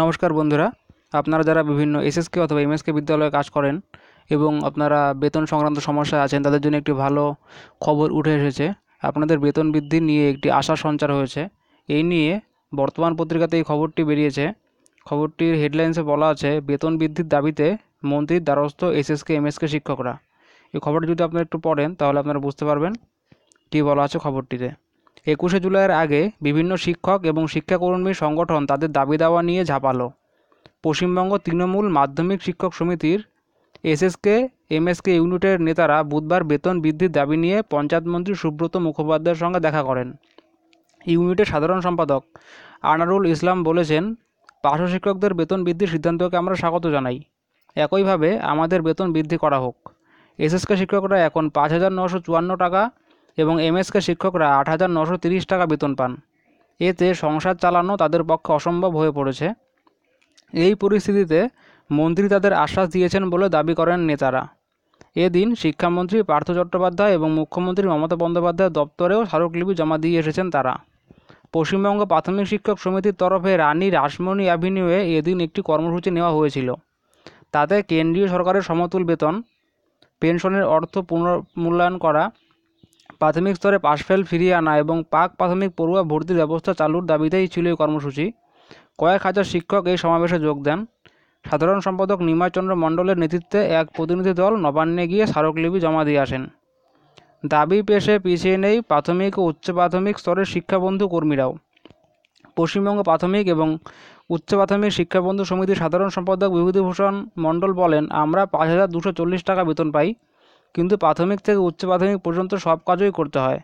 নমস্কার বন্ধুরা আপনারা যারা বিভিন্ন এসএসকে অথবা এমএসকে বিদ্যালয়ে কাজ করেন এবং আপনারা বেতন সংক্রান্ত সমস্যা আছেন তাদের জন্য একটি ভালো খবর উঠে এসেছে আপনাদের বেতন বৃদ্ধি নিয়ে একটি আশা সঞ্চার হয়েছে এই নিয়ে বর্তমান পত্রিকাতে এই খবরটি বেরিয়েছে খবরটির হেডলাইন্সে বলা আছে বেতন বৃদ্ধির দাবিতে মন্ত্রীর দ্বারস্থ এসএসকে এমএসকে শিক্ষকরা এই খবরটি যদি আপনারা একটু পড়েন তাহলে আপনারা বুঝতে পারবেন কী বলা আছে খবরটিতে একুশে জুলাইয়ের আগে বিভিন্ন শিক্ষক এবং শিক্ষাকর্মী সংগঠন তাদের দাবি দাওয়া নিয়ে ঝাঁপালো পশ্চিমবঙ্গ তৃণমূল মাধ্যমিক শিক্ষক সমিতির এসএসকে এমএসকে ইউনিটের নেতারা বুধবার বেতন বৃদ্ধির দাবি নিয়ে পঞ্চায়েত মন্ত্রী সুব্রত মুখোপাধ্যায়ের সঙ্গে দেখা করেন ইউনিটের সাধারণ সম্পাদক আনারুল ইসলাম বলেছেন পার্শ্ব শিক্ষকদের বেতন বৃদ্ধির সিদ্ধান্তকে আমরা স্বাগত জানাই একইভাবে আমাদের বেতন বৃদ্ধি করা হোক এসএসকে শিক্ষকরা এখন পাঁচ হাজার নশো চুয়ান্ন টাকা এবং এমএসকে শিক্ষকরা আট হাজার নশো তিরিশ টাকা বেতন পান এতে সংসার চালানো তাদের পক্ষে অসম্ভব হয়ে পড়েছে এই পরিস্থিতিতে মন্ত্রী তাদের আশ্বাস দিয়েছেন বলে দাবি করেন নেতারা এদিন শিক্ষামন্ত্রী পার্থ চট্টোপাধ্যায় এবং মুখ্যমন্ত্রী মমতা বন্দ্যোপাধ্যায়ের দপ্তরেও স্মারকলিপি জমা দিয়ে এসেছেন তারা পশ্চিমবঙ্গ প্রাথমিক শিক্ষক সমিতির তরফে রানী রাসমণি অ্যাভিনিউয়ে এদিন একটি কর্মসূচি নেওয়া হয়েছিল তাতে কেন্দ্রীয় সরকারের সমতুল বেতন পেনশনের অর্থ পুনর্মূল্যায়ন করা প্রাথমিক স্তরে পাশফেল ফিরিয়ে আনা এবং পাক প্রাথমিক পড়ুয়া ভর্তির ব্যবস্থা চালুর দাবিতেই ছিল এই কর্মসূচি কয়েক হাজার শিক্ষক এই সমাবেশে যোগ দেন সাধারণ সম্পাদক নিমাচন্দ্র মণ্ডলের নেতৃত্বে এক প্রতিনিধি দল নবান্নে গিয়ে স্মারকলিপি জমা দিয়ে আসেন দাবি পেশে পিছিয়ে নেই প্রাথমিক ও উচ্চ প্রাথমিক স্তরের শিক্ষাবন্ধু কর্মীরাও পশ্চিমবঙ্গ প্রাথমিক এবং উচ্চ প্রাথমিক শিক্ষাবন্ধু সমিতির সাধারণ সম্পাদক বিভূতিভূষণ মণ্ডল বলেন আমরা পাঁচ হাজার দুশো চল্লিশ টাকা বেতন পাই কিন্তু প্রাথমিক থেকে উচ্চ প্রাথমিক পর্যন্ত সব কাজই করতে হয়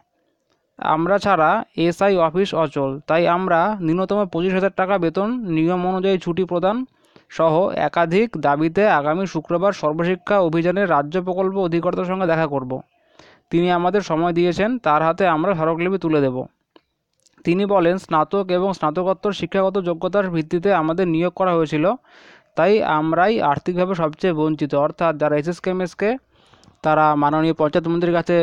আমরা ছাড়া এসআই অফিস অচল তাই আমরা ন্যূনতম পঁচিশ হাজার টাকা বেতন নিয়ম অনুযায়ী ছুটি প্রদান সহ একাধিক দাবিতে আগামী শুক্রবার সর্বশিক্ষা অভিযানের রাজ্য প্রকল্প অধিকর্তার সঙ্গে দেখা করব তিনি আমাদের সময় দিয়েছেন তার হাতে আমরা স্মারকলিপি তুলে দেব তিনি বলেন স্নাতক এবং স্নাতকোত্তর শিক্ষাগত যোগ্যতার ভিত্তিতে আমাদের নিয়োগ করা হয়েছিল তাই আমরাই আর্থিকভাবে সবচেয়ে বঞ্চিত অর্থাৎ যারা এসএসকেএমএসকে তারা মাননীয় পঞ্চায়েত মন্ত্রীর কাছে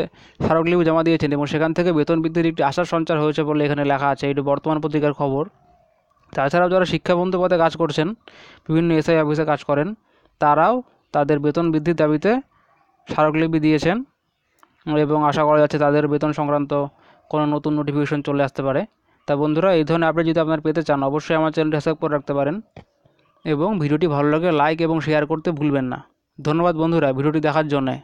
স্মারকলিপি জমা দিয়েছেন এবং সেখান থেকে বেতন বৃদ্ধির একটি আশার সঞ্চার হয়েছে বলে এখানে লেখা আছে এটি বর্তমান পত্রিকার খবর তাছাড়াও যারা শিক্ষাবন্ধু পদে কাজ করছেন বিভিন্ন এসআই অফিসে কাজ করেন তারাও তাদের বেতন বৃদ্ধির দাবিতে স্মারকলিপি দিয়েছেন এবং আশা করা যাচ্ছে তাদের বেতন সংক্রান্ত কোনো নতুন নোটিফিকেশন চলে আসতে পারে তা বন্ধুরা এই ধরনের আপডেট যদি আপনার পেতে চান অবশ্যই আমার চ্যানেলটি সাবস্ক্রাইব করে রাখতে পারেন এবং ভিডিওটি ভালো লাগে লাইক এবং শেয়ার করতে ভুলবেন না ধন্যবাদ বন্ধুরা ভিডিওটি দেখার জন্যে